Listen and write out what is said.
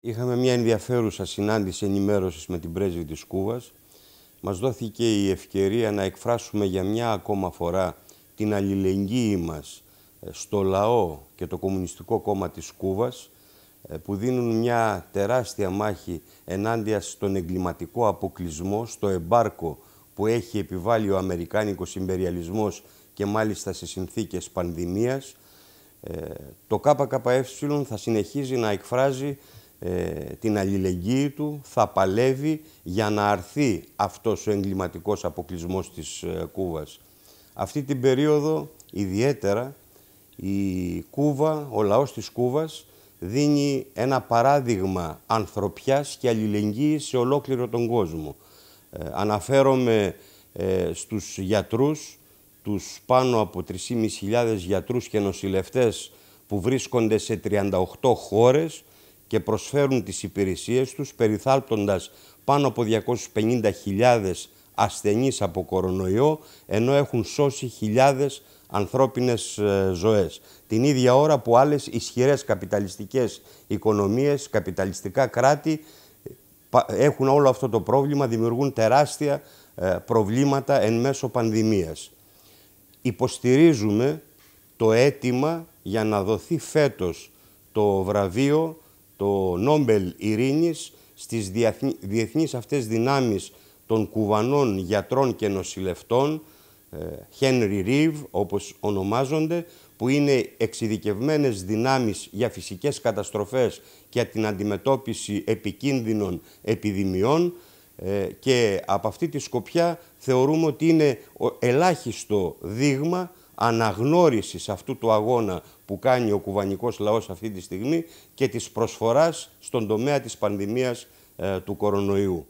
Είχαμε μια ενδιαφέρουσα συνάντηση ενημέρωσης με την πρέσβη της Κούβας. Μας δόθηκε η ευκαιρία να εκφράσουμε για μια ακόμα φορά την αλληλεγγύη μας ε, στο λαό και το Κομμουνιστικό Κόμμα της Κούβας ε, που δίνουν μια τεράστια μάχη ενάντια στον εγκληματικό αποκλεισμό, στο εμπάρκο που έχει επιβάλει ο Αμερικάνικος Ιμπεριαλισμός και μάλιστα σε συνθήκες πανδημίας. Ε, το ΚΚΕ θα συνεχίζει να εκφράζει ε, την αλληλεγγύη του, θα παλεύει για να αρθεί αυτός ο εγκληματικός αποκλεισμός της ε, Κούβας. Αυτή την περίοδο ιδιαίτερα η Κούβα, ο λαός της Κούβας δίνει ένα παράδειγμα ανθρωπιάς και αλληλεγγύης σε ολόκληρο τον κόσμο. Ε, αναφέρομαι ε, στους γιατρούς, τους πάνω από 3.500 γιατρούς και νοσηλευτές που βρίσκονται σε 38 χώρες και προσφέρουν τις υπηρεσίες τους περιθάλπτοντας πάνω από 250.000 ασθενείς από κορονοϊό ενώ έχουν σώσει χιλιάδες ανθρώπινες ε, ζωές. Την ίδια ώρα που άλλες ισχυρές καπιταλιστικές οικονομίες, καπιταλιστικά κράτη έχουν όλο αυτό το πρόβλημα, δημιουργούν τεράστια ε, προβλήματα εν μέσω πανδημίας. Υποστηρίζουμε το αίτημα για να δοθεί φέτος το βραβείο το Νόμπελ Ειρήνης στις διεθνείς αυτές δυνάμεις των κουβανών γιατρών και νοσηλευτών, Henry ε, Reeve όπως ονομάζονται, που είναι εξειδικευμένες δυνάμεις για φυσικές καταστροφές και την αντιμετώπιση επικίνδυνων επιδημιών ε, και από αυτή τη σκοπιά θεωρούμε ότι είναι ελάχιστο δείγμα αναγνώρισης αυτού του αγώνα που κάνει ο κουβανικός λαός αυτή τη στιγμή και της προσφοράς στον τομέα της πανδημίας ε, του κορονοϊού.